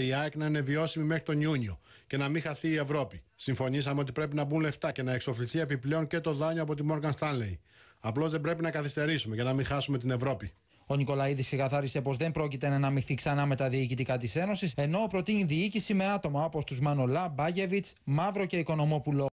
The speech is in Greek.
η ΑΕΚ να είναι βιώσιμη μέχρι τον Ιούνιο και να μην χαθεί η Ευρώπη. Συμφωνήσαμε ότι πρέπει να μπουν λεφτά και να εξοφληθεί επιπλέον και το δάνειο από τη Μόργαν Stanley. Απλώς δεν πρέπει να καθυστερήσουμε για να μην χάσουμε την Ευρώπη. Ο Νικολαίδης ξεκαθάρισε πως δεν πρόκειται να αναμειχθεί ξανά με τα διοικητικά της Ένωσης, ενώ προτείνει διοίκηση με άτομα όπως τους Μανολά, Μπάγεβιτ, Μαύρο και Οικονομόπουλο.